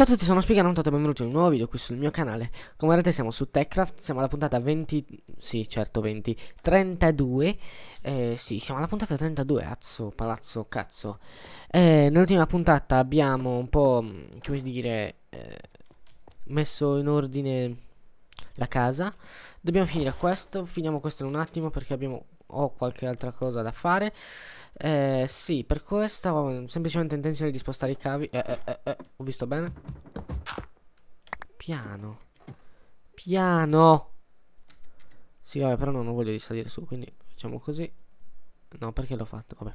Ciao a tutti, sono Spiga, e benvenuti in un nuovo video qui sul mio canale Come vedete siamo su Techcraft, siamo alla puntata 20, sì certo 20, 32 eh, Sì, siamo alla puntata 32, azzo, palazzo, cazzo eh, Nell'ultima puntata abbiamo un po', mm, come dire, eh, messo in ordine la casa Dobbiamo finire questo, finiamo questo in un attimo perché abbiamo ho qualche altra cosa da fare. Eh, sì, per questa ho semplicemente intenzione di spostare i cavi. Eh, eh, eh, eh ho visto bene? Piano. Piano. Sì, vabbè, però no, non voglio salire su, quindi facciamo così. No, perché l'ho fatto? Vabbè.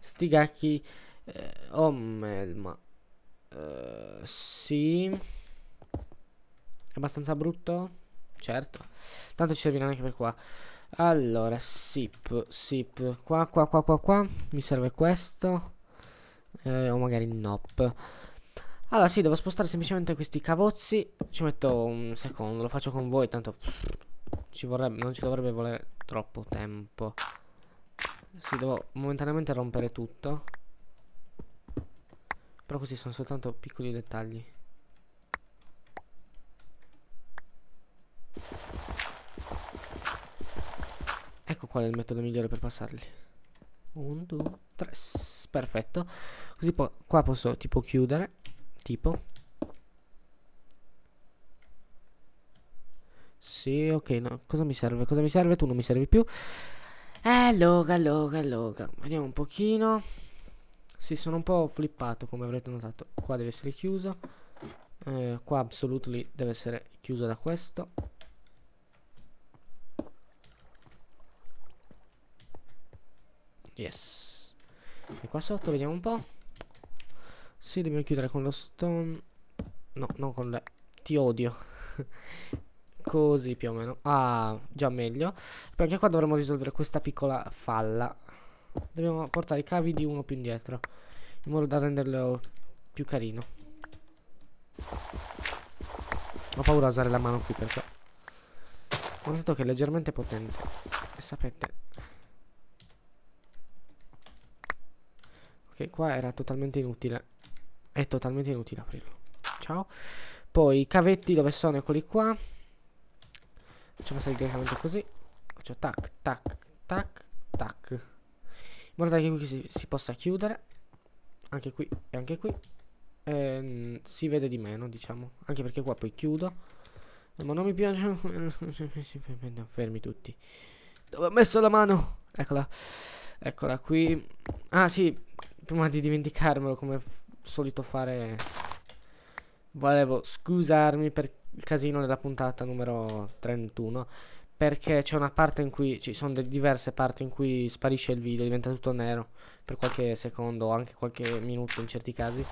Sti gacchi. Eh, oh, melma. Uh, sì. È abbastanza brutto? Certo. Tanto ci servirà anche per qua. Allora, sip, sip. Qua, qua, qua, qua, qua. Mi serve questo. Eh, o magari nop. Allora, sì, devo spostare semplicemente questi cavozzi. Ci metto un secondo, lo faccio con voi, tanto... Ci vorrebbe, non ci dovrebbe volere troppo tempo. Sì, devo momentaneamente rompere tutto. Però così sono soltanto piccoli dettagli. Ecco qual è il metodo migliore per passarli. 1, 2, 3. Perfetto. Così po qua posso tipo chiudere. Tipo. Sì, ok, no. Cosa mi serve? Cosa mi serve? Tu non mi servi più. Eh, loga, loga, loga. Vediamo un pochino. Sì, sono un po' flippato, come avrete notato. Qua deve essere chiuso. Eh, qua absolutely deve essere chiuso da questo. Yes. E qua sotto vediamo un po'. Sì, dobbiamo chiudere con lo stone. No, non con le... Ti odio. Così più o meno. Ah, già meglio. Perché qua dovremmo risolvere questa piccola falla. Dobbiamo portare i cavi di uno più indietro. In modo da renderlo più carino. Ho paura a usare la mano qui perché... Ho detto che è leggermente potente. E sapete... che qua era totalmente inutile. È totalmente inutile aprirlo. Ciao. Poi i cavetti dove sono? Eccoli qua. Facciamo salire direttamente così. Faccio tac, tac, tac, tac. In modo che qui si, si possa chiudere. Anche qui e anche qui. E, ehm, si vede di meno, diciamo. Anche perché qua poi chiudo. Eh, ma non mi piace. Fermi tutti. Dove ho messo la mano? Eccola. Eccola qui. Ah sì, Prima di dimenticarmelo come solito fare Volevo scusarmi per il casino della puntata numero 31 Perché c'è una parte in cui Ci sono diverse parti in cui sparisce il video Diventa tutto nero Per qualche secondo o anche qualche minuto in certi casi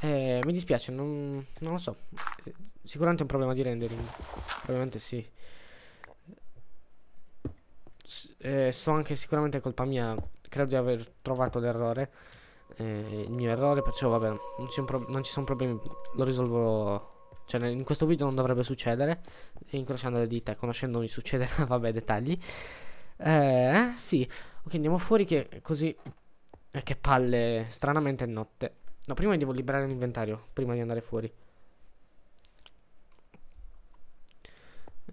eh, mi dispiace, non, non, lo so. Sicuramente è un problema di rendering. Probabilmente sì eh, so anche sicuramente colpa mia, credo di aver trovato l'errore, eh, il mio errore, perciò vabbè, non ci, non ci sono problemi, lo risolvo, cioè in questo video non dovrebbe succedere, incrociando le dita, conoscendomi succederà, vabbè, dettagli. Eh, sì, ok, andiamo fuori che così, eh, che palle, stranamente è notte. No, prima devo liberare l'inventario, prima di andare fuori.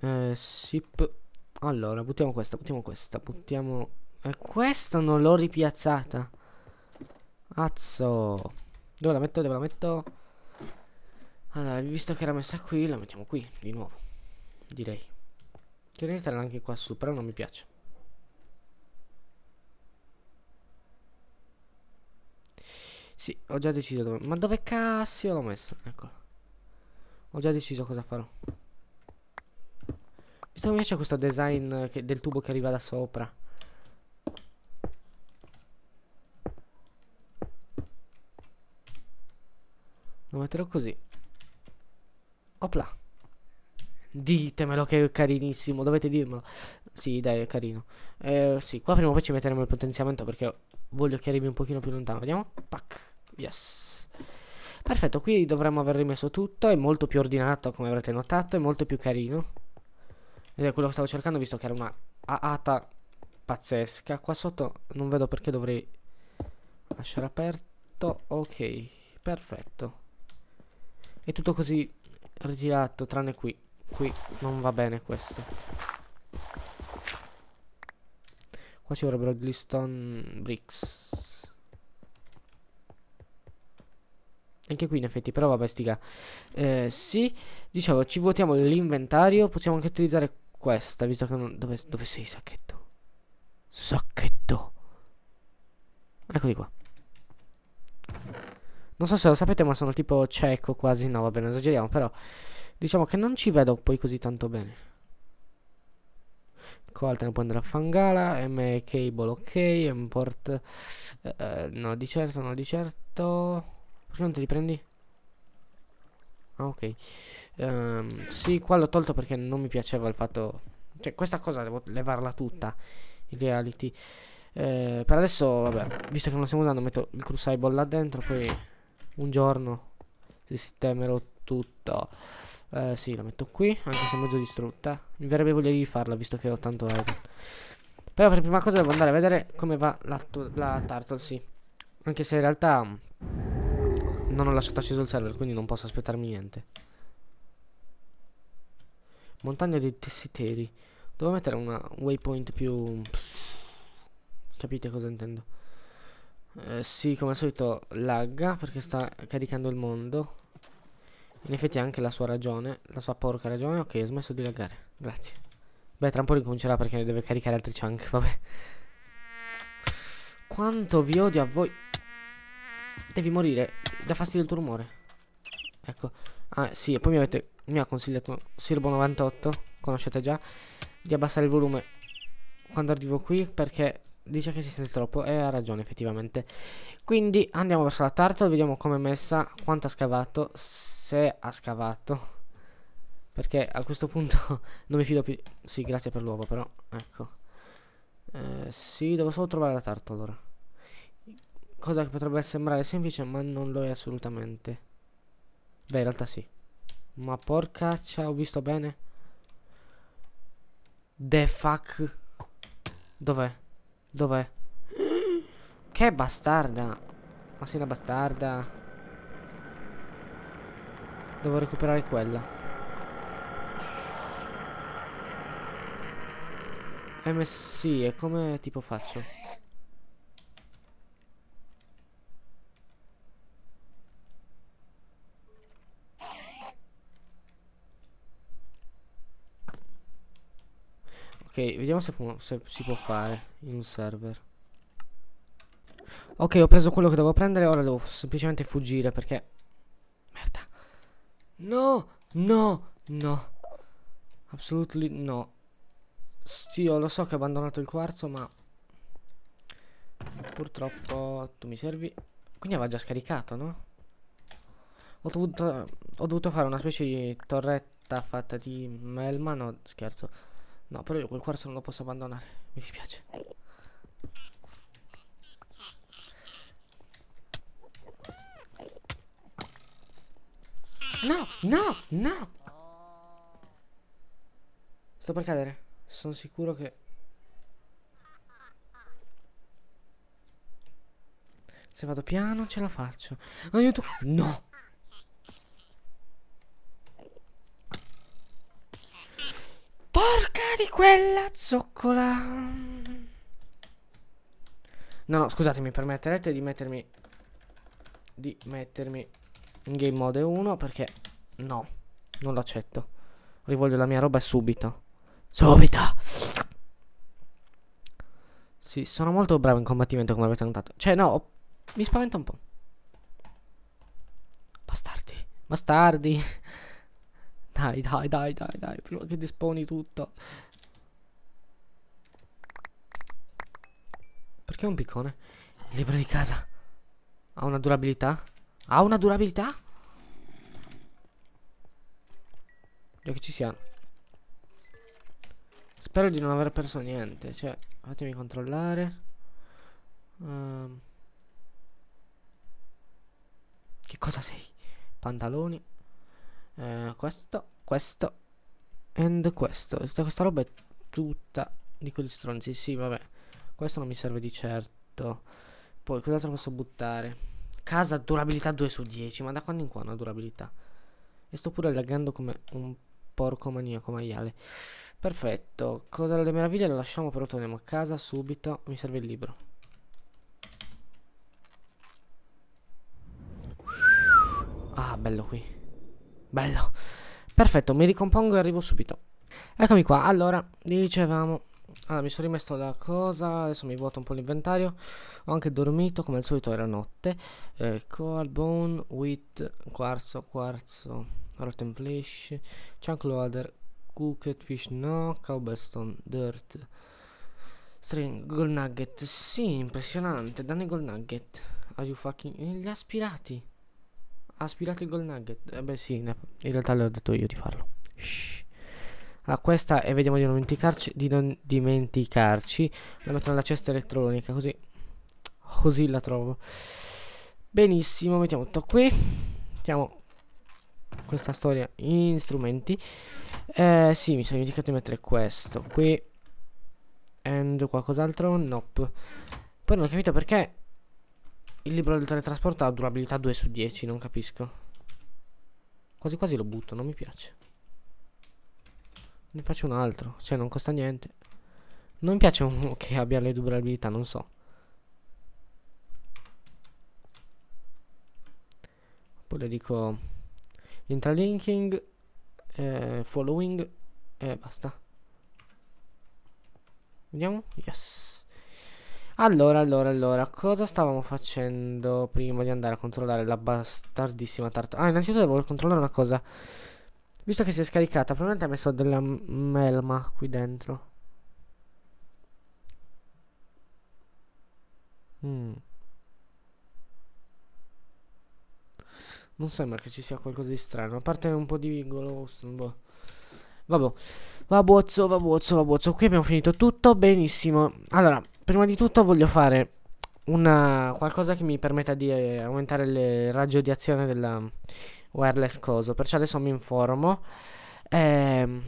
Eh, sip. Allora, buttiamo questa, buttiamo questa, buttiamo... E eh, questa non l'ho ripiazzata. Azzo. Dove la metto? Dove la metto? Allora, visto che era messa qui, la mettiamo qui, di nuovo. Direi. Direi metterla anche qua su, però non mi piace. Sì, ho già deciso dove... Ma dove cazzo l'ho messa? Eccola. Ho già deciso cosa farò. Questo mi piace questo design che, del tubo che arriva da sopra. Lo metterò così. Opla. Ditemelo che è carinissimo, dovete dirmelo. Sì, dai, è carino. Eh, sì, qua prima o poi ci metteremo il potenziamento perché voglio che arrivi un pochino più lontano. Vediamo. Tac. Yes. Perfetto, qui dovremmo aver rimesso tutto, è molto più ordinato come avrete notato, è molto più carino. Ed è quello che stavo cercando visto che era una ata pazzesca. Qua sotto non vedo perché dovrei lasciare aperto. Ok, perfetto. È tutto così ritirato, tranne qui. Qui non va bene questo. Qua ci vorrebbero gli stone bricks. Anche qui in effetti, però vabbè, stiga. Eh, sì, dicevo, ci vuotiamo l'inventario. Possiamo anche utilizzare questa, visto che non... Dove, dove sei, sacchetto? Sacchetto! Eccoli qua. Non so se lo sapete, ma sono tipo cieco quasi. No, va bene, esageriamo, però... Diciamo che non ci vedo poi così tanto bene. Colt ne può andare a Fangala, M cable ok, import... Eh, eh, no, di certo, no, di certo... Perché non te li prendi? Ah, ok. Um, sì, qua l'ho tolto perché non mi piaceva il fatto... Cioè, questa cosa devo levarla tutta, in reality. Eh, per adesso, vabbè, visto che non la stiamo usando, metto il crucible là dentro, poi un giorno si sistemerò tutto. Eh, sì, la metto qui, anche se è mezzo distrutta. Mi verrebbe voglia di farla, visto che ho tanto iron. Però per prima cosa devo andare a vedere come va la, la turtle, sì. Anche se in realtà non non lasciato acceso il server, quindi non posso aspettarmi niente. Montagna dei tessiteri. Devo mettere una waypoint più... Capite cosa intendo? Eh, sì, come al solito lagga perché sta caricando il mondo. In effetti ha anche la sua ragione, la sua porca ragione. Ok, ho smesso di laggare. Grazie. Beh, tra un po' ricomincerà perché ne deve caricare altri chunk, vabbè. Quanto vi odio a voi. Devi morire. Da fastidio il tuo rumore. Ecco. Ah, sì, e poi mi, avete, mi ha consigliato Sirbo98, conoscete già, di abbassare il volume quando arrivo qui perché dice che si sente troppo e ha ragione effettivamente. Quindi andiamo verso la turtle, vediamo com'è messa, quanto ha scavato, se ha scavato. Perché a questo punto non mi fido più. Sì, grazie per l'uovo però, ecco. Eh, sì, devo solo trovare la turtle allora. Cosa che potrebbe sembrare semplice ma non lo è assolutamente. Beh, in realtà sì. Ma porca porcaccia, ho visto bene. The fuck. Dov'è? Dov'è? Che bastarda. Ma sei una bastarda. Devo recuperare quella. Eh, sì, e come tipo faccio? vediamo se, se si può fare in un server. Ok, ho preso quello che devo prendere, ora devo semplicemente fuggire perché... Merda. No, no, no. Absolutely no. Sì, lo so che ho abbandonato il quarzo, ma... Purtroppo tu mi servi. Quindi aveva già scaricato, no? Ho dovuto, ho dovuto fare una specie di torretta fatta di melma, no scherzo No, però io quel quarzo non lo posso abbandonare. Mi dispiace. No, no, no! Sto per cadere. Sono sicuro che... Se vado piano ce la faccio. Aiuto! No! Porca di quella zoccola. No, no, scusatemi, permetterete di mettermi... Di mettermi in game mode 1 perché... No, non lo accetto. Rivoglio la mia roba subito. Subito! Sì, sono molto bravo in combattimento come avete notato. Cioè, no, mi spaventa un po'. Bastardi. Bastardi. Dai, dai, dai, dai, dai, prima che disponi tutto. Perché un piccone? Il libro di casa. Ha una durabilità? Ha una durabilità? Io che ci sia. Spero di non aver perso niente. Cioè, fatemi controllare. Um. Che cosa sei? Pantaloni. Eh, questo, questo and questo. Tutta questa roba è tutta di quegli stronzi. Sì, vabbè. Questo non mi serve di certo. Poi, cos'altro posso buttare? Casa, durabilità 2 su 10. Ma da quando in qua una durabilità? E sto pure laggando come un porco maniaco maiale. Perfetto. Cosa delle meraviglie lo lasciamo, però torniamo a casa subito. Mi serve il libro. Ah, bello qui. Bello. Perfetto, mi ricompongo e arrivo subito. Eccomi qua. Allora, dicevamo... Allora, mi sono rimesso la cosa, adesso mi vuoto un po' l'inventario. Ho anche dormito, come al solito era notte. Eh, coal, bone, wheat, quarzo, quarzo, rotten flesh, chunk loader, cooked fish, no, cowbellstone, dirt, string, gold nugget. Sì, impressionante, danni gold nugget. Are you fucking... Li aspirati. Ha aspirato il gol nugget. Eh beh sì, in realtà l'ho detto io di farlo. Shh. A questa e vediamo di non dimenticarci. Di non dimenticarci. La metto nella cesta elettronica, così. Così la trovo. Benissimo, mettiamo tutto qui. Mettiamo questa storia in strumenti. Eh, sì, mi sono dimenticato di mettere questo qui. And qualcos'altro? Nope. Poi non ho capito perché il libro del teletrasporto ha durabilità 2 su 10, non capisco. Quasi quasi lo butto, non mi piace. Ne faccio un altro, cioè non costa niente. Non mi piace che abbia le durabilità, non so. Poi le dico interlinking, eh, following e eh, basta. Vediamo? Yes. Allora, allora, allora, cosa stavamo facendo prima di andare a controllare la bastardissima tarta? Ah, innanzitutto devo controllare una cosa. Visto che si è scaricata, probabilmente ha messo della melma qui dentro. Mm. Non sembra che ci sia qualcosa di strano, a parte un po' di goloso, boh. Vabbè, va buozzo, va buozzo, va buozzo. Qui abbiamo finito tutto, benissimo. Allora, prima di tutto voglio fare una, qualcosa che mi permetta di eh, aumentare il raggio di azione della wireless coso. Perciò adesso mi informo. Ehm...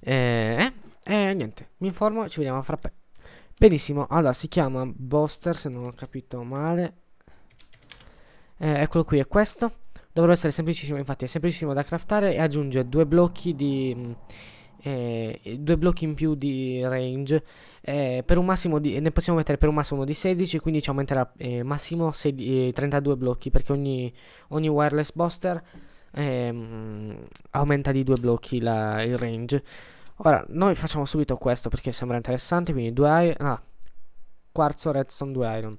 Eh, eh, eh niente, mi informo e ci vediamo fra poco. Benissimo, allora si chiama Buster se non ho capito male. Eh, eccolo qui, è questo. Dovrebbe essere semplicissimo, infatti è semplicissimo da craftare e aggiunge due blocchi di... Mm, eh, due blocchi in più di range eh, di, ne possiamo mettere per un massimo di 16 quindi ci aumenterà eh, massimo 16, 32 eh, blocchi perché ogni, ogni wireless booster ehm, aumenta di due blocchi la, il range ora noi facciamo subito questo perché sembra interessante quindi due iron ah, quarzo redstone 2 iron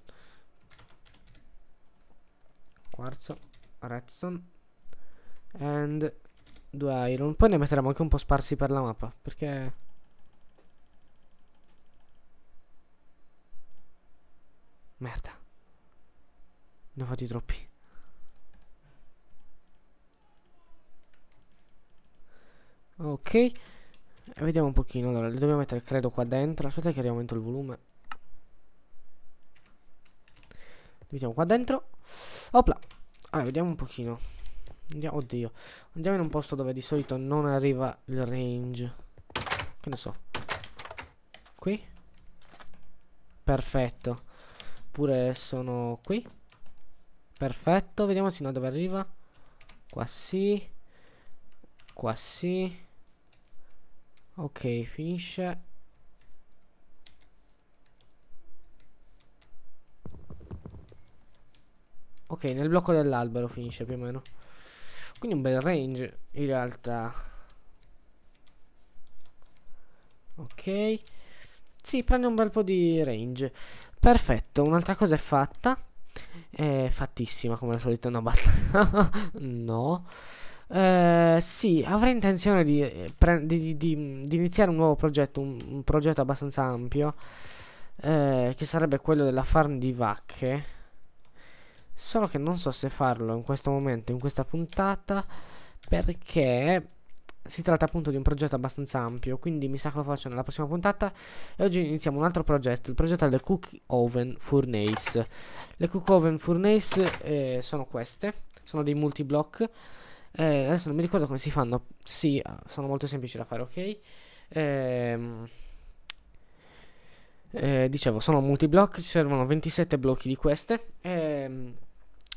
quarzo redstone and due iron. Poi ne metteremo anche un po' sparsi per la mappa, perché... Merda. Ne ho fatti troppi. Ok. E eh, vediamo un pochino. Allora, li dobbiamo mettere, credo, qua dentro. Aspetta che riaumento il volume. Vediamo qua dentro. Opla. Allora, vediamo un pochino. Andiamo, oddio. Andiamo in un posto dove di solito non arriva il range. Che ne so. Qui. Perfetto. Pure sono qui. Perfetto. Vediamo sino a dove arriva. Qua sì. Qua sì. Ok, finisce. Ok, nel blocco dell'albero finisce più o meno. Quindi un bel range in realtà. Ok. Sì, prende un bel po' di range. Perfetto, un'altra cosa è fatta. È fattissima come al solito, no basta. no. Eh, sì, avrei intenzione eh, di, di, di, di, iniziare un nuovo progetto, un, un progetto abbastanza ampio, eh, che sarebbe quello della farm di vacche. Solo che non so se farlo in questo momento, in questa puntata, perché si tratta appunto di un progetto abbastanza ampio, quindi mi sa che lo faccio nella prossima puntata. E oggi iniziamo un altro progetto, il progetto delle Cookie Oven Furnace. Le Cookie Oven Furnace eh, sono queste, sono dei multi-block. Eh, adesso non mi ricordo come si fanno, sì, sono molto semplici da fare, ok? Ehm... Eh, dicevo, sono multi-block, ci servono 27 blocchi di queste. Ehm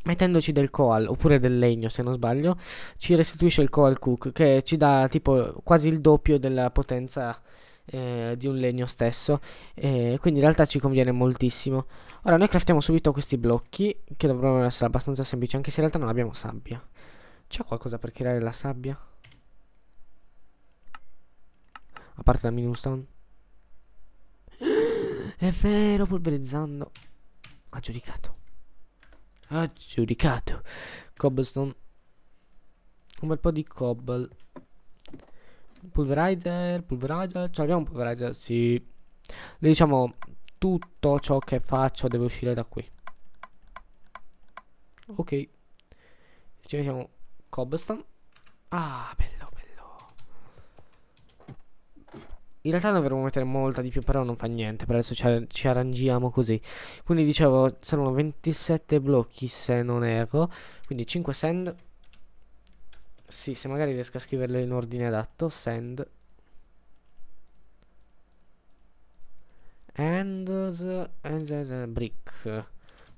mettendoci del coal oppure del legno se non sbaglio ci restituisce il coal cook che ci dà tipo quasi il doppio della potenza eh, di un legno stesso eh, quindi in realtà ci conviene moltissimo ora noi craftiamo subito questi blocchi che dovrebbero essere abbastanza semplici anche se in realtà non abbiamo sabbia c'è qualcosa per creare la sabbia? a parte la minustone è vero polverizzando ha giudicato Aggiudicato. Cobblestone. Un bel po' di cobble. Pulverizer, pulverizer. ce l'abbiamo un pulverizer, sì. diciamo, tutto ciò che faccio deve uscire da qui. Ok. Ci mettiamo cobblestone. Ah, bello. In realtà dovremmo mettere molta di più, però non fa niente, per adesso ci, ar ci arrangiamo così. Quindi dicevo, sono 27 blocchi se non erro, quindi 5 sand. Sì, se magari riesco a scriverle in ordine adatto, sand. And, and, brick.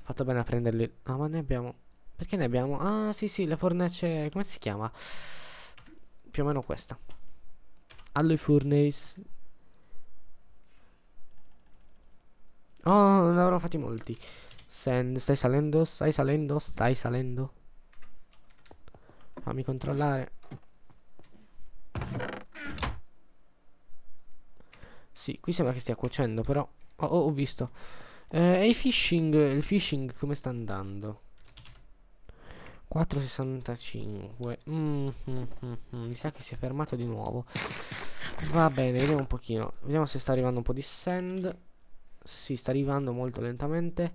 Fatto bene a prenderli. Ah, ma ne abbiamo... Perché ne abbiamo? Ah, sì, sì, la fornace... Come si chiama? Più o meno questa. Alloy Furnace Oh, ne avrò fatti molti. Send, stai salendo, stai salendo, stai salendo. Fammi controllare. Sì, qui sembra che stia cuocendo, però... Oh, oh, ho visto. Eh, e il fishing, il phishing come sta andando? 4,65 mm, mm, mm, mm, Mi sa che si è fermato di nuovo Va bene, vediamo un pochino Vediamo se sta arrivando un po' di sand si sta arrivando molto lentamente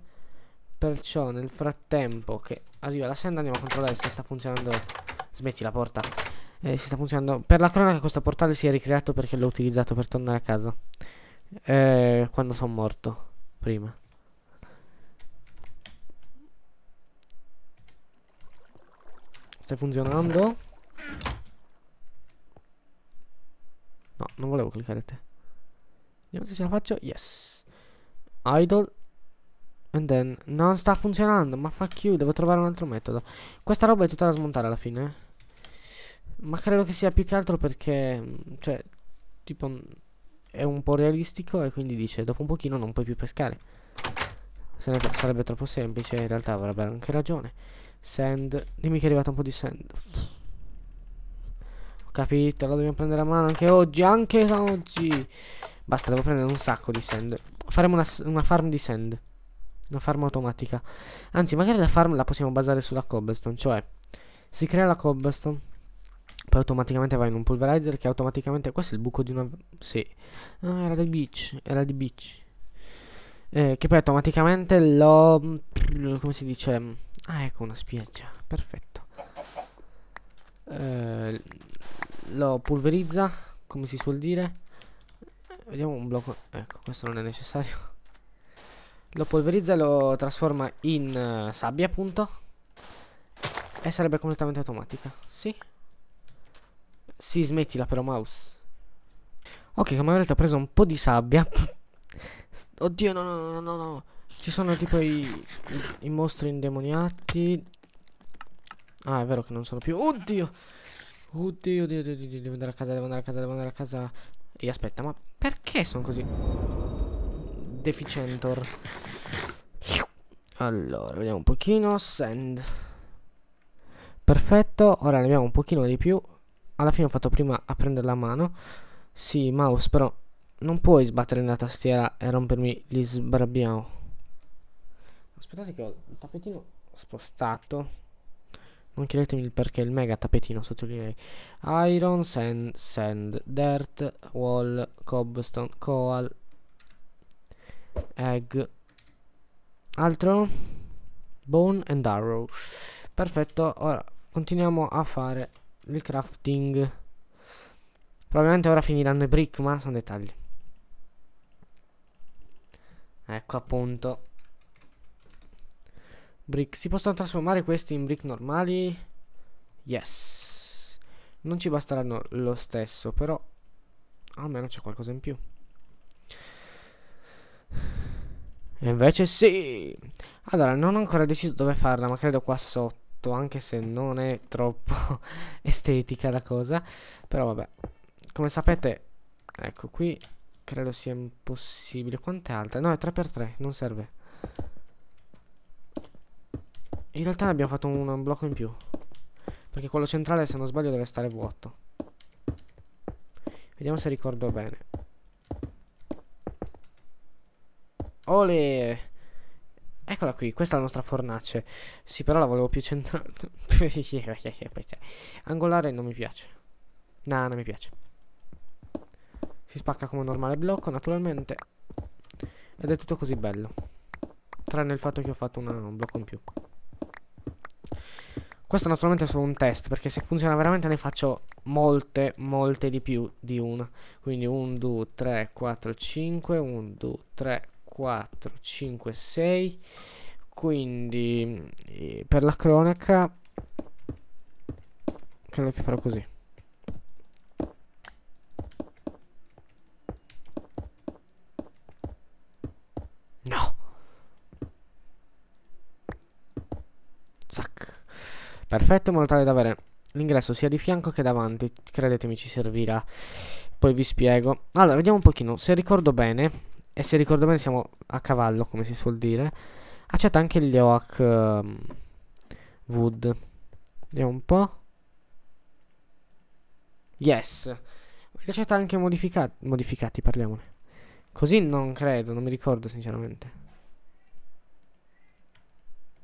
perciò nel frattempo che arriva la senda andiamo a controllare se sta funzionando smetti la porta eh, si sta funzionando per la cronaca questo portale si è ricreato perché l'ho utilizzato per tornare a casa eh, quando sono morto prima sta funzionando no non volevo cliccare te vediamo se ce la faccio yes idle and then non sta funzionando ma fuck you devo trovare un altro metodo questa roba è tutta da smontare alla fine eh. ma credo che sia più che altro perché mm, cioè tipo mm, è un po' realistico e quindi dice dopo un pochino non puoi più pescare se ne sarebbe troppo semplice in realtà avrebbe anche ragione sand dimmi che è arrivato un po' di sand ho capito la dobbiamo prendere a mano anche oggi anche oggi basta devo prendere un sacco di sand faremo una, una, farm di sand. Una farm automatica. Anzi, magari la farm la possiamo basare sulla cobblestone. Cioè, si crea la cobblestone. Poi automaticamente va in un pulverizer che automaticamente... Questo è il buco di una... Sì. No, era di beach. Era di beach. Eh, che poi automaticamente lo... Come si dice? Ah, ecco una spiaggia. Perfetto. Eh, lo pulverizza, come si suol dire. Vediamo un blocco. Ecco, questo non è necessario. Lo polverizza e lo trasforma in uh, sabbia, appunto. E sarebbe completamente automatica. Sì. Sì, smettila però, mouse. Ok, come avrete ho preso un po' di sabbia. Oddio, no, no, no, no, no. Ci sono tipo i, i, i mostri indemoniati. Ah, è vero che non sono più. Oddio. Oddio, oddio, oddio, oddio, devo andare a casa, devo andare a casa, devo andare a casa. E aspetta, ma perché sono così Deficientor Allora vediamo un pochino Send Perfetto Ora ne abbiamo un pochino di più Alla fine ho fatto prima a prendere la mano Sì mouse però Non puoi sbattere nella tastiera e rompermi gli sbrabbiamo Aspettate che ho il tappetino spostato non chiedetemi il perché, il mega tappetino sottolineerei. Iron, sand, sand, dirt, wall, cobblestone, coal, egg. Altro? Bone and arrow. Perfetto, ora continuiamo a fare il crafting. Probabilmente ora finiranno i brick, ma sono dettagli. Ecco appunto. Brick. Si possono trasformare questi in brick normali? Yes. Non ci basteranno lo stesso, però almeno c'è qualcosa in più. E invece sì! Allora, non ho ancora deciso dove farla, ma credo qua sotto, anche se non è troppo estetica la cosa. Però vabbè, come sapete, ecco qui credo sia impossibile. Quanto è alta? No, è 3x3, non serve. In realtà ne abbiamo fatto un, blocco in più. Perché quello centrale, se non sbaglio, deve stare vuoto. Vediamo se ricordo bene. Ole! Eccola qui, questa è la nostra fornace. Sì, però la volevo più centrale. Angolare non mi piace. No, non mi piace. Si spacca come un normale blocco, naturalmente. Ed è tutto così bello. Tranne il fatto che ho fatto una, un blocco in più. Questo naturalmente è solo un test, perché se funziona veramente ne faccio molte, molte di più di una. Quindi 1, 2, 3, 4, 5, 1, 2, 3, 4, 5, 6. Quindi eh, per la cronaca credo che farò così. perfetto in modo tale da avere l'ingresso sia di fianco che davanti, credetemi ci servirà, poi vi spiego. Allora, vediamo un pochino, se ricordo bene, e se ricordo bene siamo a cavallo come si suol dire, accetta anche gli OAC uh, ehm, Wood, vediamo un po'. Yes, li accetta anche modificati, modificati parliamone. Così non credo, non mi ricordo sinceramente.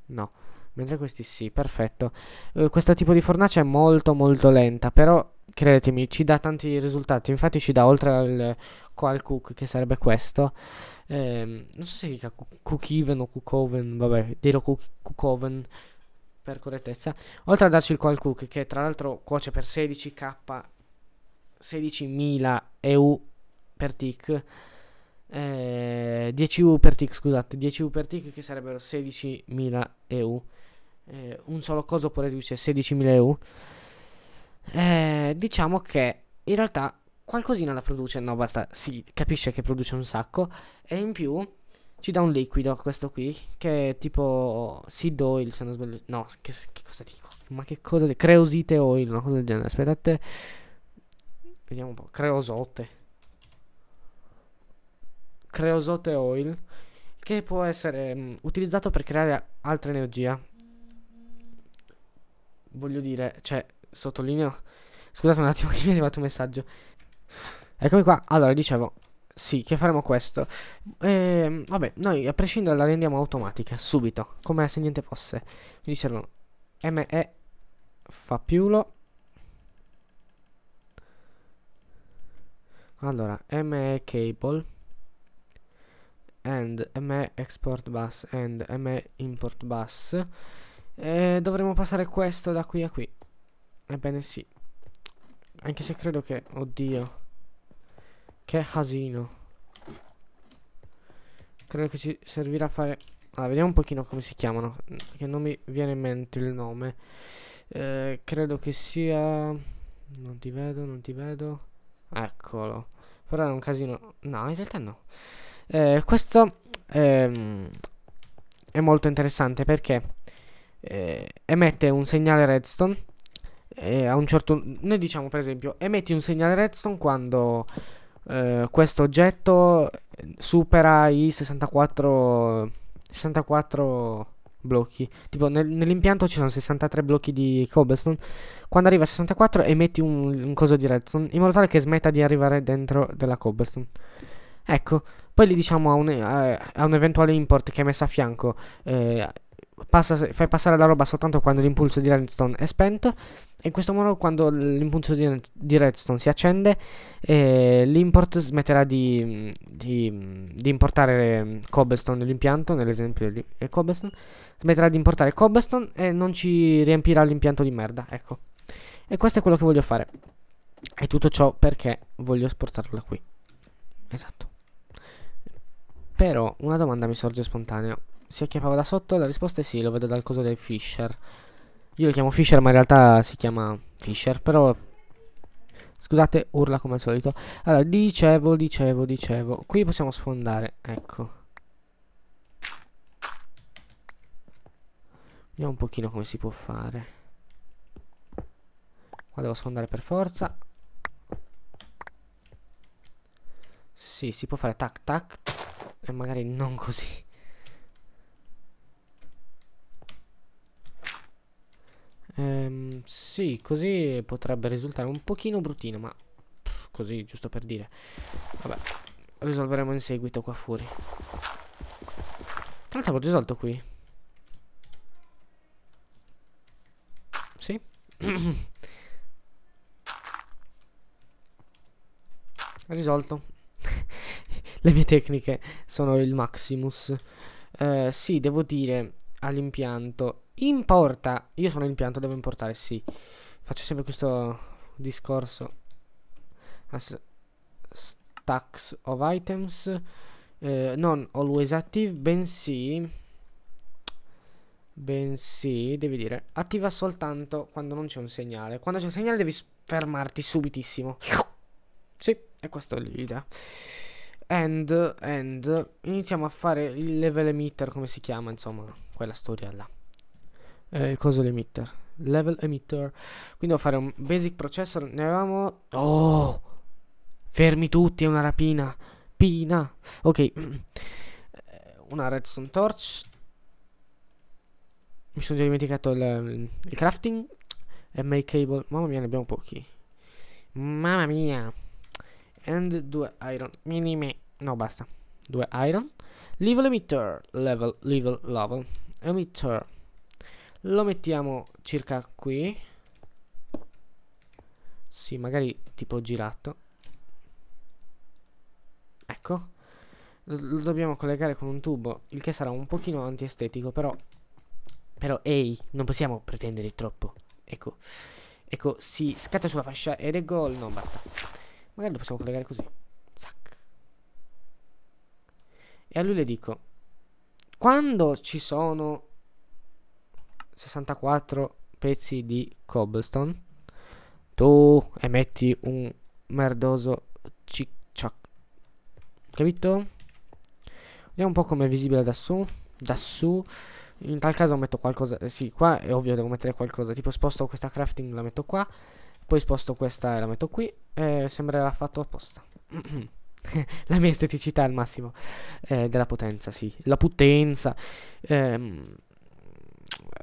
No. Mentre questi sì, perfetto. Uh, questo tipo di fornace è molto molto lenta, però credetemi, ci dà tanti risultati. Infatti ci dà oltre al qual cook, che sarebbe questo. Ehm, non so se si dica cook even o cook oven, vabbè, dirò cook, cook oven per correttezza. Oltre a darci il qual cook, che tra l'altro cuoce per 16k, 16.000 EU per tick. Eh, 10 U per tick, scusate, 10 U per tick che sarebbero 16.000 EU eh, un solo coso può riducere 16.000 EU, eh, diciamo che in realtà qualcosina la produce, no basta, si capisce che produce un sacco e in più ci dà un liquido, questo qui, che è tipo seed oil, se non sbaglio, no, che, che cosa dico? Ma che cosa? Creosite oil, una cosa del genere, aspettate, vediamo un po', creosote, creosote oil, che può essere mh, mm, utilizzato per creare altra energia, voglio dire, cioè, sottolineo... Scusate un attimo che mi è arrivato un messaggio. Eccomi qua. Allora, dicevo, sì, che faremo questo. E, ehm, vabbè, noi a prescindere la rendiamo automatica, subito, come se niente fosse. Quindi servono ME fa più lo. Allora, ME cable and ME export bus and ME import bus eh, dovremmo passare questo da qui a qui. Ebbene sì. Anche se credo che... Oddio. Che casino. Credo che ci servirà a fare... Allora, vediamo un pochino come si chiamano. Che non mi viene in mente il nome. Eh, credo che sia... Non ti vedo, non ti vedo. Eccolo. Però è un casino... No, in realtà no. Eh, questo... Ehm, è molto interessante perché eh, emette un segnale redstone e eh, a un certo noi diciamo per esempio emetti un segnale redstone quando eh, questo oggetto eh, supera i 64 64 blocchi tipo nel, nell'impianto ci sono 63 blocchi di cobblestone quando arriva a 64 emetti un, un coso di redstone in modo tale che smetta di arrivare dentro della cobblestone ecco poi gli diciamo a un, a, eh, a un, eventuale import che è messo a fianco eh, passa, fai passare la roba soltanto quando l'impulso di redstone è spento e in questo modo quando l'impulso di, di redstone si accende eh, l'import smetterà di, di, di, importare mm, cobblestone l'impianto nell'esempio di cobblestone smetterà di importare cobblestone e non ci riempirà l'impianto di merda ecco e questo è quello che voglio fare e tutto ciò perché voglio esportarla qui esatto però una domanda mi sorge spontanea si acchiappava da sotto? La risposta è sì, lo vedo dal coso del Fisher. Io lo chiamo Fisher, ma in realtà si chiama Fisher, però... Scusate, urla come al solito. Allora, dicevo, dicevo, dicevo. Qui possiamo sfondare, ecco. Vediamo un pochino come si può fare. Qua devo sfondare per forza. Sì, si può fare tac tac. E magari non così. Ehm, sì, così potrebbe risultare un pochino bruttino, ma pff, così, giusto per dire. Vabbè, risolveremo in seguito qua fuori. Tra l'altro l'ho risolto qui. Sì. risolto. Le mie tecniche sono il Maximus. Eh, sì, devo dire all'impianto Importa. Io sono impianto, devo importare, sì. Faccio sempre questo discorso. As stacks of items. Eh, non always active, bensì... Bensì, devi dire, attiva soltanto quando non c'è un segnale. Quando c'è un segnale devi fermarti subitissimo. Sì, è questo l'idea. And, and, iniziamo a fare il level emitter, come si chiama, insomma, quella storia là eh, coso l'emitter level emitter quindi devo fare un basic processor ne avevamo oh fermi tutti è una rapina pina ok eh, una redstone torch mi sono già dimenticato il, il crafting MA cable mamma mia ne abbiamo pochi mamma mia and due iron minime no basta due iron level emitter level level level emitter lo mettiamo circa qui. Sì, magari tipo girato. Ecco. Lo dobbiamo collegare con un tubo, il che sarà un pochino antiestetico, però... Però, ehi, non possiamo pretendere troppo. Ecco. Ecco, si scatta sulla fascia ed è gol. No, basta. Magari lo possiamo collegare così. Zac. E a lui le dico... Quando ci sono 64 pezzi di cobblestone tu emetti un merdoso cic capito? vediamo un po' come è visibile da su da su in tal caso metto qualcosa sì qua è ovvio devo mettere qualcosa tipo sposto questa crafting la metto qua poi sposto questa e la metto qui eh, sembrerà fatto apposta la mia esteticità al massimo eh, della potenza sì la potenza ehm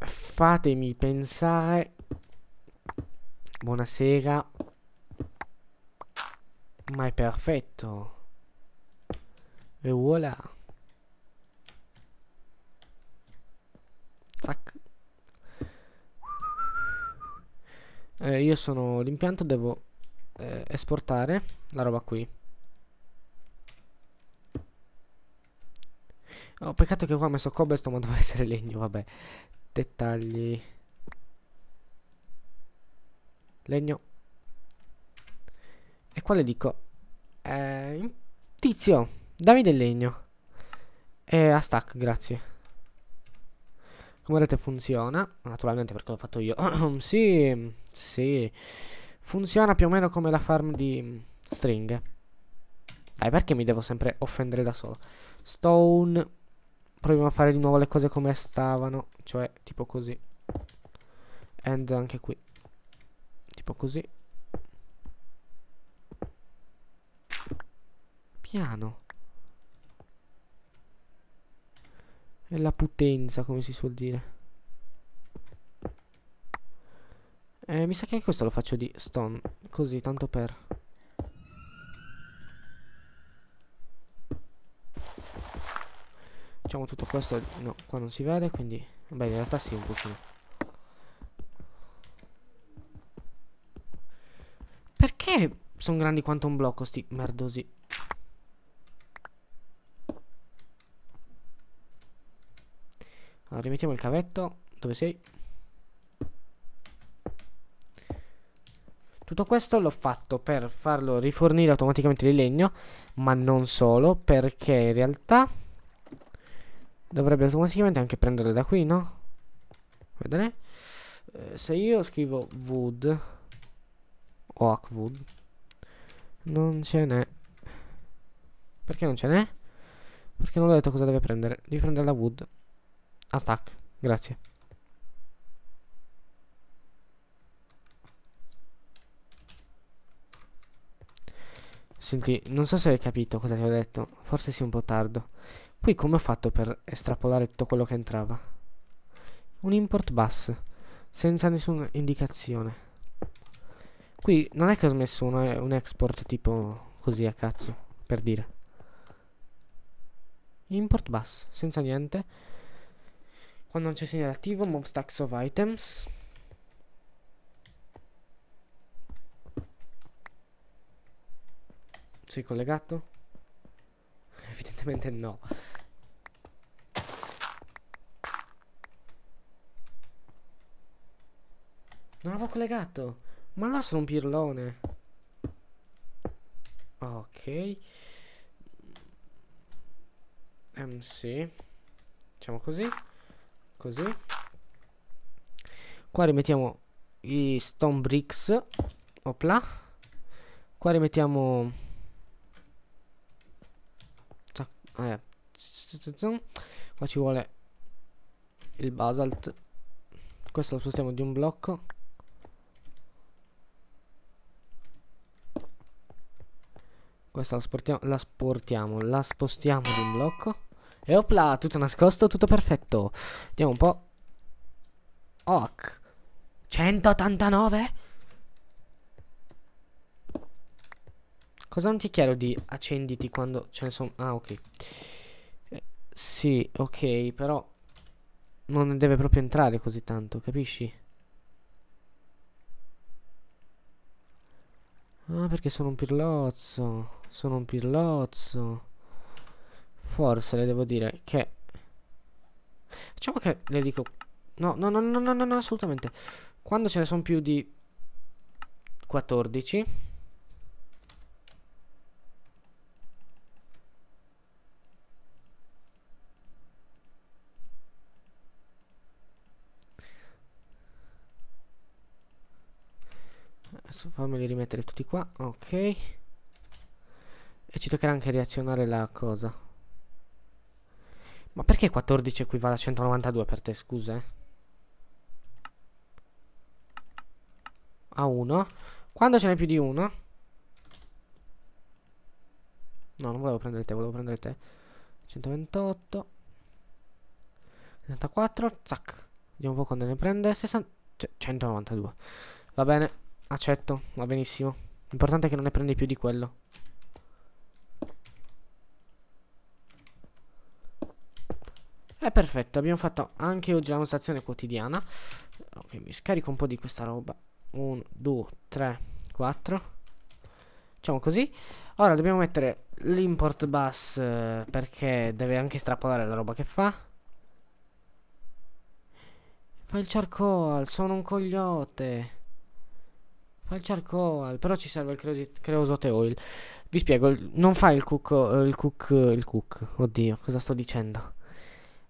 fatemi pensare. Buonasera. Ma è perfetto. E voilà. Zac. Eh, io sono l'impianto, devo eh, esportare la roba qui. Oh, peccato che qua ho messo cobblestone ma doveva essere legno, vabbè dettagli legno e qua le dico eh, tizio dammi del legno e a stack grazie come vedete funziona naturalmente perché l'ho fatto io sì sì funziona più o meno come la farm di stringhe dai perché mi devo sempre offendere da solo stone proviamo a fare di nuovo le cose come stavano, cioè tipo così. And anche qui. Tipo così. Piano. E la potenza, come si suol dire. Eh, mi sa che anche questo lo faccio di stone, così, tanto per... facciamo tutto questo no qua non si vede quindi beh in realtà sì un pochino perché sono grandi quanto un blocco sti merdosi allora rimettiamo il cavetto dove sei Tutto questo l'ho fatto per farlo rifornire automaticamente di legno, ma non solo, perché in realtà dovrebbe automaticamente anche prendere da qui, no? Vedere? Eh, se io scrivo wood o hackwood non ce n'è. Perché non ce n'è? Perché non ho detto cosa deve prendere. Devi prendere la wood. A stack. Grazie. Senti, non so se hai capito cosa ti ho detto. Forse sia un po' tardo. Poi come ho fatto per estrapolare tutto quello che entrava? Un import bus, senza nessuna indicazione. Qui non è che ho smesso una, un export tipo così a cazzo, per dire. Import bus, senza niente. Quando non c'è segnale attivo, move stacks of items. Sei collegato? Evidentemente no. Non avevo collegato. Ma allora sono un pirlone. Ok. MC. Ehm, Facciamo così. Così. Qua rimettiamo i stone bricks. Opla. Qua rimettiamo... Eh. Qua ci vuole il basalt. Questo lo spostiamo di un blocco. Questa la sportiamo, la sportiamo, la spostiamo di un blocco. E opla, tutto nascosto, tutto perfetto. Vediamo un po'. Ok. 189? Cosa non ti chiedo di accenditi quando ce ne sono... Ah, ok. Eh, sì, ok, però... Non deve proprio entrare così tanto, capisci? Ah, perché sono un pirlozzo. Sono un pirlozzo. Forse le devo dire che... Facciamo che le dico... No, no, no, no, no, no, no assolutamente. Quando ce ne sono più di 14 Adesso fammeli rimettere tutti qua, ok. E ci toccherà anche reazionare la cosa. Ma perché 14 equivale a 192 per te, scusa? Eh? A 1. Quando ce n'è più di uno? No, non volevo prendere te, volevo prendere te. 128. 64, zac. Vediamo un po' quando ne prende. 60, 192. Cioè, Va bene. Accetto, ah, va benissimo. L'importante è che non ne prendi più di quello. È eh, perfetto, abbiamo fatto anche oggi la notazione quotidiana. Ok, mi scarico un po' di questa roba. 1, 2, 3, 4. Facciamo così. Ora dobbiamo mettere l'import bus eh, perché deve anche strappolare la roba che fa. Fa il charcoal, sono un cogliote fa il charcoal, però ci serve il creosote oil. Vi spiego, non fa il cook, eh, il cook, eh, il cook, oddio, cosa sto dicendo?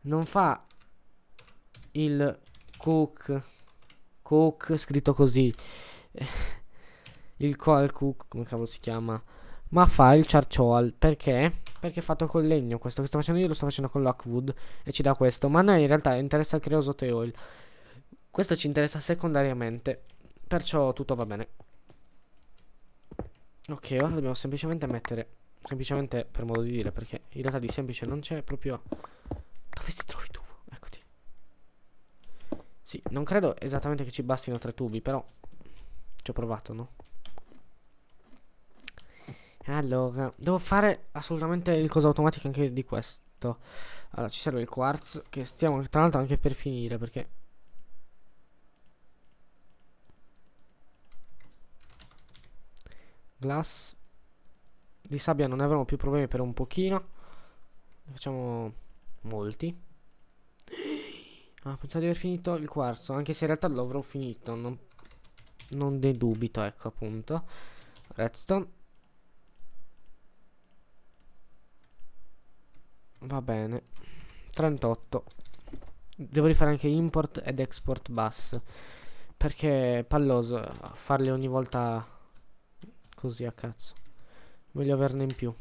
Non fa il cook, cook scritto così, il coal cook, come cavolo si chiama? Ma fa il charcoal, perché? Perché è fatto col legno, questo che sto facendo io lo sto facendo con l'ockwood e ci dà questo, ma a noi in realtà interessa il creosote oil. Questo ci interessa secondariamente. Perciò tutto va bene. Ok, ora dobbiamo semplicemente mettere... Semplicemente per modo di dire, perché in realtà di semplice non c'è proprio... Dove ti trovi tu? Eccoti. Sì, non credo esattamente che ci bastino tre tubi, però... Ci ho provato, no? Allora, devo fare assolutamente il coso automatico anche di questo. Allora, ci serve il quartz, che stiamo tra l'altro anche per finire, perché glass di sabbia non ne avremo più problemi per un pochino ne facciamo molti ah pensavo di aver finito il quarzo anche se in realtà l'avrò finito non, non ne dubito ecco appunto redstone va bene 38 devo rifare anche import ed export bus perché è palloso farli ogni volta Così a cazzo. Voglio averne in più.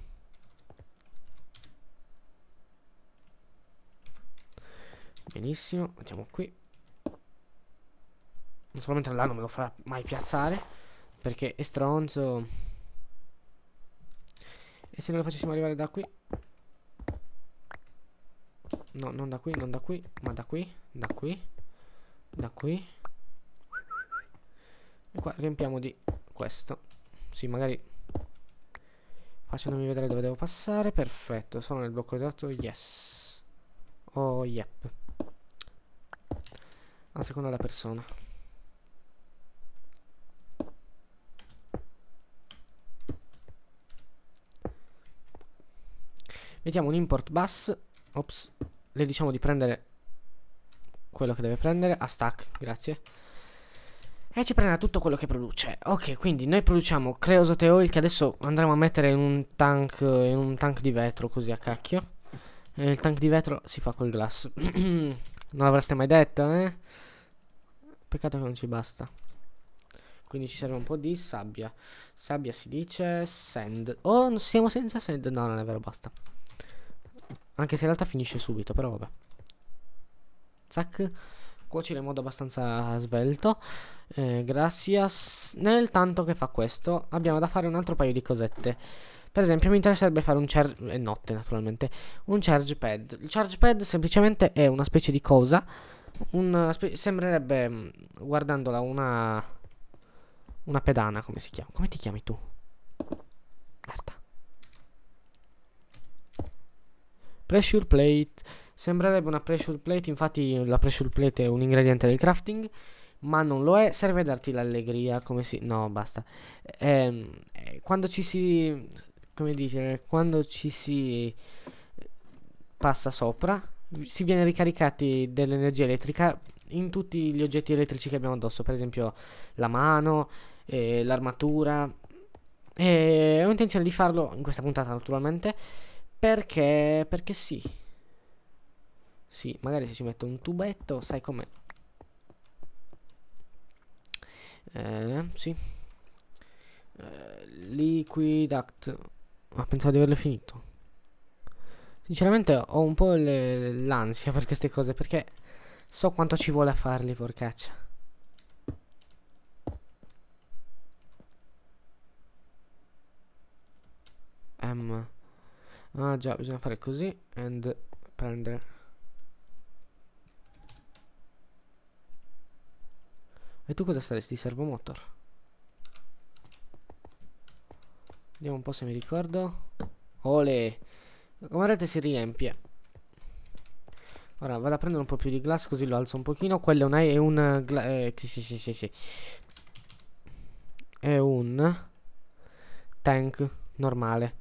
Benissimo, mettiamo qui. Naturalmente là non me lo farà mai piazzare. Perché è stronzo. E se non lo facessimo arrivare da qui? No, non da qui, non da qui, ma da qui, da qui, da qui. E qua riempiamo di questo. Sì, magari... Facendomi vedere dove devo passare. Perfetto, sono nel blocco esatto. Yes. Oh, yep. A seconda della persona. Mettiamo un import bus. Ops. Le diciamo di prendere quello che deve prendere. A stack, grazie e ci prenderà tutto quello che produce. Ok, quindi noi produciamo creosote oil che adesso andremo a mettere in un tank, in un tank di vetro così a cacchio. E il tank di vetro si fa col glass. non l'avreste mai detto, eh? Peccato che non ci basta. Quindi ci serve un po' di sabbia. Sabbia si dice sand. Oh, siamo senza sand. No, non è vero, basta. Anche se in realtà finisce subito, però vabbè. Zac cuocere in modo abbastanza svelto eh, gracias nel tanto che fa questo abbiamo da fare un altro paio di cosette per esempio mi interesserebbe fare un charge eh, notte naturalmente un charge pad il charge pad semplicemente è una specie di cosa una spe sembrerebbe mm, guardandola una una pedana come si chiama come ti chiami tu merda pressure plate Sembrerebbe una pressure plate, infatti la pressure plate è un ingrediente del crafting, ma non lo è, serve a darti l'allegria, come si... no, basta. Ehm, eh, quando ci si... come dice? quando ci si passa sopra, si viene ricaricati dell'energia elettrica in tutti gli oggetti elettrici che abbiamo addosso, per esempio la mano, eh, l'armatura. E eh, ho intenzione di farlo in questa puntata naturalmente, perché, perché sì. Sì, magari se ci metto un tubetto, sai com'è. Eh, sì. Eh, liquid Ma pensavo di averlo finito. Sinceramente ho un po' l'ansia per queste cose, perché so quanto ci vuole a farli, porcaccia. M. Ah già, bisogna fare così and prendere E tu cosa saresti? Servomotor. Vediamo un po' se mi ricordo. Ole! Come vedete si riempie. Ora vado a prendere un po' più di glass così lo alzo un pochino. Quello è un... Eh, eh sì, sì, sì, sì. È un... Tank normale.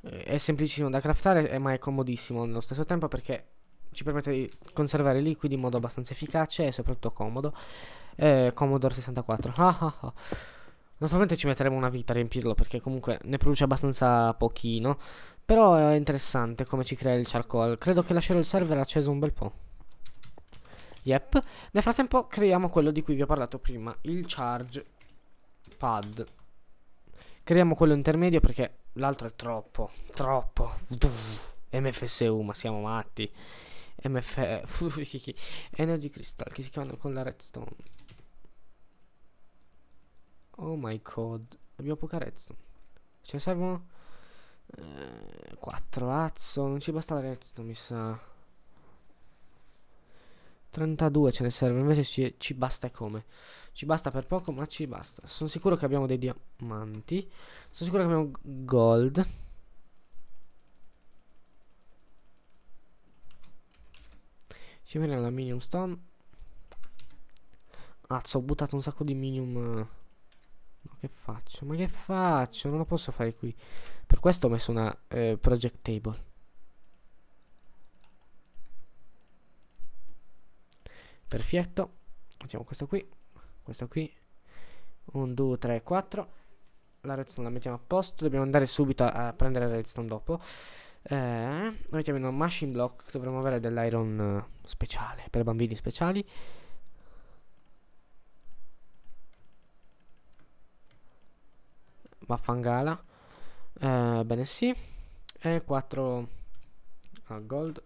Eh, è semplicissimo da craftare eh, ma è comodissimo nello stesso tempo perché ci permette di conservare i liquidi in modo abbastanza efficace e soprattutto comodo eh, Commodore 64. Ah, ah, ah. Non ci metteremo una vita a riempirlo perché comunque ne produce abbastanza pochino, però è interessante come ci crea il charcoal. Credo che lascerò il server acceso un bel po'. Yep. Nel frattempo creiamo quello di cui vi ho parlato prima, il charge pad. Creiamo quello intermedio perché l'altro è troppo, troppo. MFSU, ma siamo matti. MF eh, Energy Crystal che si chiama con la redstone. Oh my god. Abbiamo poca redstone. Ce cioè, ne servono... Eh, 4 azzo. Non ci basta la redstone, mi sa. 32 ce ne serve. Invece ci, ci basta come. Ci basta per poco, ma ci basta. Sono sicuro che abbiamo dei diamanti. Sono sicuro che abbiamo gold. Ci viene la minium stone. Azzo, ho buttato un sacco di minium... Eh. Ma che faccio? Ma che faccio? Non lo posso fare qui. Per questo ho messo una eh, project table. Perfetto. Mettiamo questo qui. Questo qui. 1, 2, 3, 4. La redstone la mettiamo a posto. Dobbiamo andare subito a, a prendere la redstone dopo. Eh, mettiamo in un machine block. Dovremmo avere dell'iron eh, speciale. Per bambini speciali. Vaffangala. Eh, bene, sì. E 4 a gold.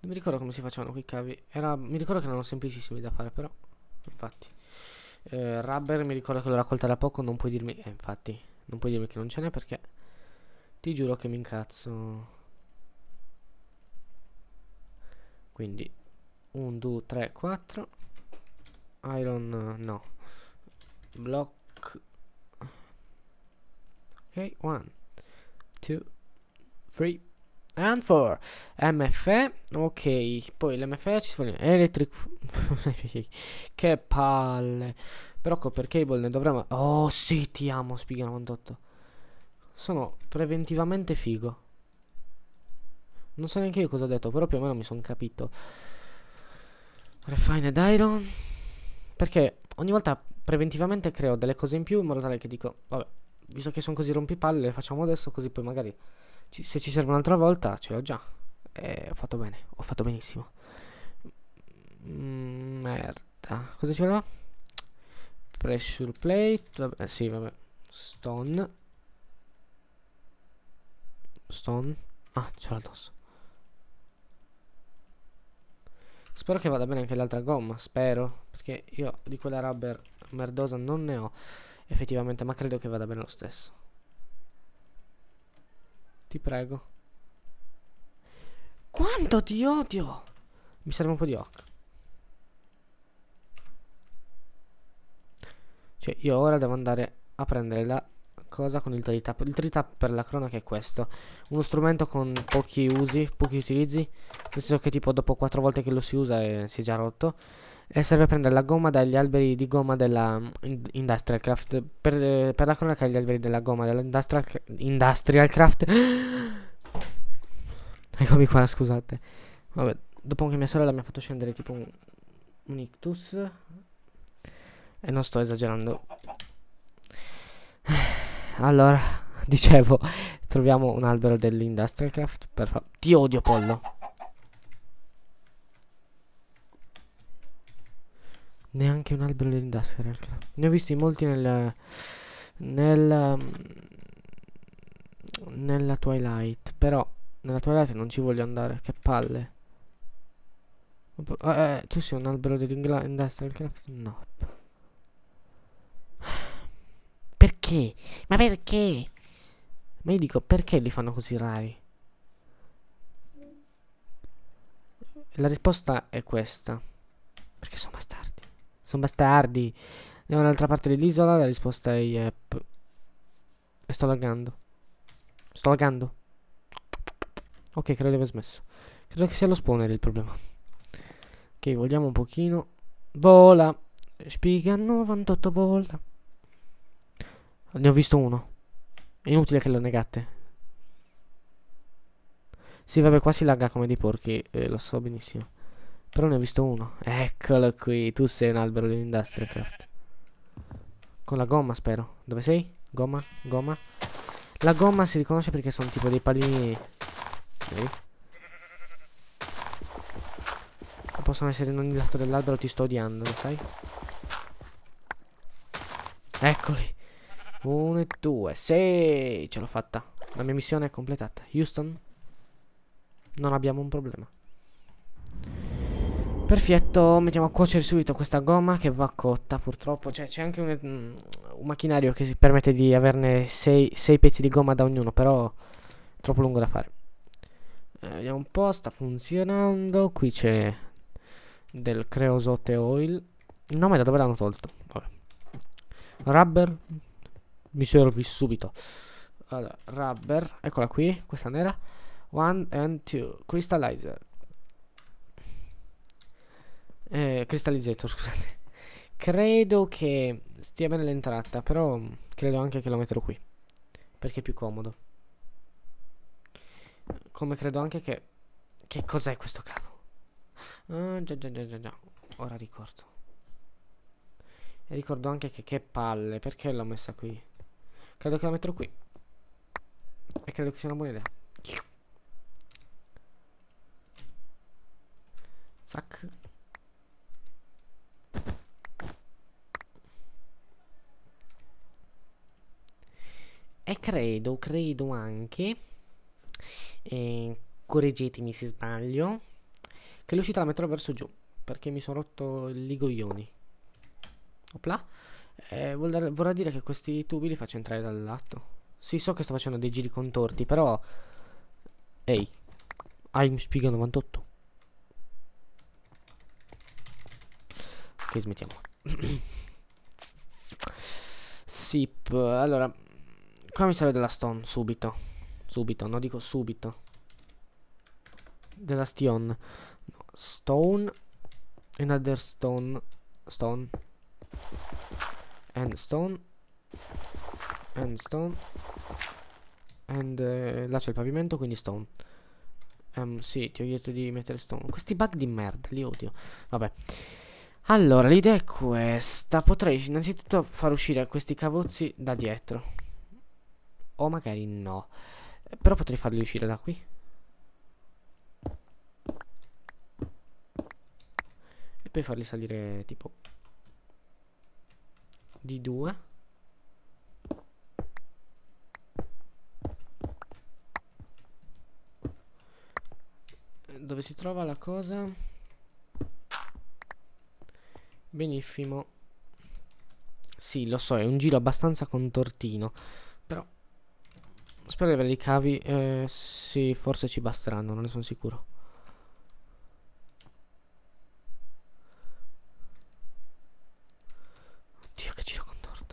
Non mi ricordo come si facevano quei cavi. Era, mi ricordo che erano semplicissimi da fare, però. Infatti. Eh, rubber, mi ricordo che l'ho raccolta da poco. Non puoi dirmi. Eh, infatti. Non puoi dirmi che non ce n'è perché. Ti giuro che mi incazzo. Quindi. 1, 2, 3, 4. Iron, no block ok one two three and four mf ok poi l'mf ci sono electric che palle però copper cable ne dovremmo oh sì ti amo spiga 98 sono preventivamente figo non so neanche io cosa ho detto però più o meno mi sono capito refined iron perché ogni volta preventivamente creo delle cose in più in modo tale che dico, vabbè, visto che sono così rompipalle, le facciamo adesso così poi magari ci, se ci serve un'altra volta ce l'ho già. E ho fatto bene, ho fatto benissimo. Mm, merda. Cosa ci voleva? Pressure plate, vabbè, eh, sì, vabbè. Stone. Stone. Ah, ce l'ho addosso. Spero che vada bene anche l'altra gomma, spero, perché io di quella rubber merdosa non ne ho effettivamente, ma credo che vada bene lo stesso. Ti prego. Quanto ti odio! Mi serve un po' di occhio. Cioè, io ora devo andare a prendere la cosa con il tritap. Il tritap per la cronaca è questo. Uno strumento con pochi usi, pochi utilizzi. Nel senso che tipo dopo quattro volte che lo si usa eh, si è già rotto e serve a prendere la gomma dagli alberi di gomma della mm, Industrial Craft. Per, eh, per la cronaca, gli alberi della gomma della Industrial, Craft. Eccomi qua, scusate. Vabbè, dopo che mia sorella mi ha fatto scendere tipo un, un ictus. E non sto esagerando. Allora, dicevo, troviamo un albero dell'Industrial Craft. Per Ti odio, pollo. Neanche un albero di industrial craft. Ne ho visti molti nel... Nel... Mm, nella Twilight. Però nella Twilight non ci voglio andare. Che palle. Eh, eh tu sei un albero di industrial craft? No. Perché? Ma perché? Ma io dico, perché li fanno così rari? La risposta è questa. Perché sono bastardi. Sono bastardi. Andiamo all'altra parte dell'isola. La risposta è yep. E sto laggando. Sto laggando. Ok, credo di aver smesso. Credo che sia lo spawner il problema. Ok, vogliamo un pochino. Vola. Spiga 98 vola. Ne ho visto uno. È inutile che lo negate. Sì, vabbè, qua si lagga come dei porchi. Eh, lo so benissimo. Però ne ho visto uno. Eccolo qui. Tu sei un albero di Industrial Craft. Con la gomma, spero. Dove sei? Gomma, gomma. La gomma si riconosce perché sono tipo dei palini. Vedi? Che possono essere in ogni lato dell'albero. Ti sto odiando, lo sai? Eccoli. Uno e due. Sei. Ce l'ho fatta. La mia missione è completata. Houston? Non abbiamo un problema. Perfetto, mettiamo a cuocere subito questa gomma che va cotta purtroppo, cioè c'è anche un, mm, un, macchinario che si permette di averne 6 pezzi di gomma da ognuno, però è troppo lungo da fare. Eh, vediamo un po', sta funzionando, qui c'è del creosote oil, il nome da dove l'hanno tolto, vabbè. Rubber, mi servi subito. Allora, rubber, eccola qui, questa nera. One and two, crystallizer eh, cristallizzetto, scusate. Credo che stia bene l'entrata, però credo anche che lo metterò qui. Perché è più comodo. Come credo anche che... Che cos'è questo cavo? Ah, già, già, già, già, già. Ora ricordo. E ricordo anche che... Che palle, perché l'ho messa qui? Credo che la metterò qui. E credo che sia una buona idea. Zack. E credo, credo anche, eh, correggetemi se sbaglio, che l'uscita la metterò verso giù, perché mi sono rotto i goglioni. Opla. Eh, vorrà, vorrà dire che questi tubi li faccio entrare dal lato. Sì, so che sto facendo dei giri contorti, però... Ehi, I'm spiga 98. Ok, smettiamo. Sip, allora... Qua mi serve della stone, subito. Subito, no dico subito. Della stone. No, stone. Another stone. Stone. And stone. And stone. And uh, là c'è il pavimento, quindi stone. Um, sì, ti ho detto di mettere stone. Questi bug di merda, li odio. Vabbè. Allora, l'idea è questa. Potrei innanzitutto far uscire questi cavozzi da dietro. O magari no. Però potrei farli uscire da qui. E poi farli salire tipo di due Dove si trova la cosa? Benissimo. Sì, lo so, è un giro abbastanza contortino, però Spero di avere i cavi. Eh, sì, forse ci basteranno, non ne sono sicuro. Oddio, che giro contorno.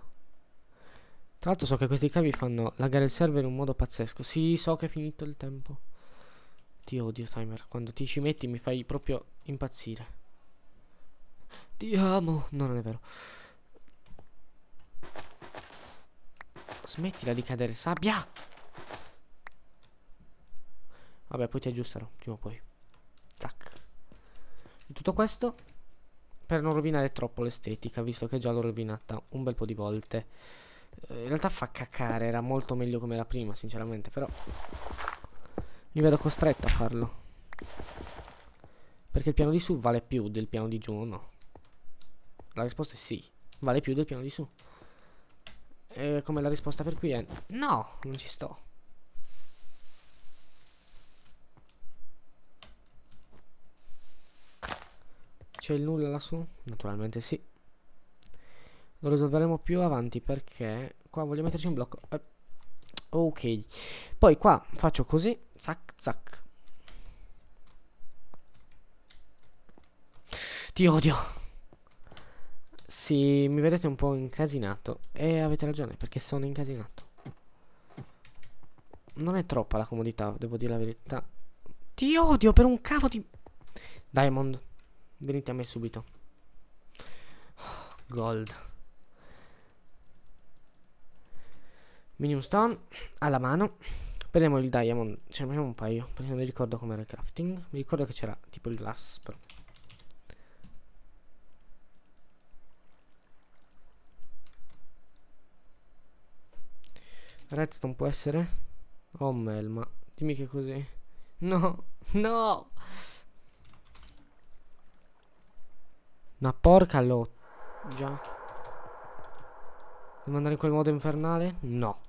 Tra l'altro so che questi cavi fanno laggare il server in un modo pazzesco. Sì, so che è finito il tempo. Ti odio, timer. Quando ti ci metti mi fai proprio impazzire. Ti amo. No, non è vero. Smettila di cadere, sabbia! Vabbè, poi ti aggiusterò, prima o poi. Tac. Tutto questo per non rovinare troppo l'estetica, visto che già l'ho rovinata un bel po' di volte. Eh, in realtà fa caccare, era molto meglio come era prima, sinceramente, però... Mi vedo costretto a farlo. Perché il piano di su vale più del piano di giù o no? La risposta è sì, vale più del piano di su. E eh, come la risposta per qui è no, non ci sto. C'è il nulla lassù? Naturalmente sì. Lo risolveremo più avanti perché qua voglio metterci un blocco. Eh. Ok. Poi qua faccio così. Zac, zac. Ti odio. Sì, mi vedete un po' incasinato. E avete ragione perché sono incasinato. Non è troppa la comodità, devo dire la verità. Ti odio per un cavo di... Diamond. Venite a me subito. gold. minimum stone alla mano. Prendiamo il diamond. Ce ne prendiamo un paio. Perché non mi ricordo com'era il crafting. Mi ricordo che c'era tipo il glass. Però. Redstone può essere? Oh melma dimmi che così. No, no. Una porca lo... Già. Devo andare in quel modo infernale? No.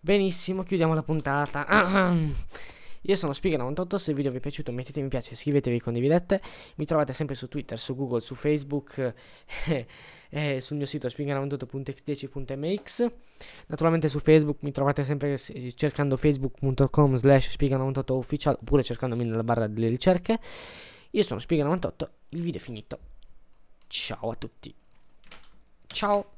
Benissimo, chiudiamo la puntata. Io sono Spiga98, se il video vi è piaciuto mettete mi piace, iscrivetevi, condividete. Mi trovate sempre su Twitter, su Google, su Facebook e, e sul mio sito spiga98.x10.mx. Naturalmente su Facebook mi trovate sempre cercando facebook.com slash spiga98official oppure cercandomi nella barra delle ricerche. Io sono Spiga98, il video è finito. Ciao a tutti. Ciao.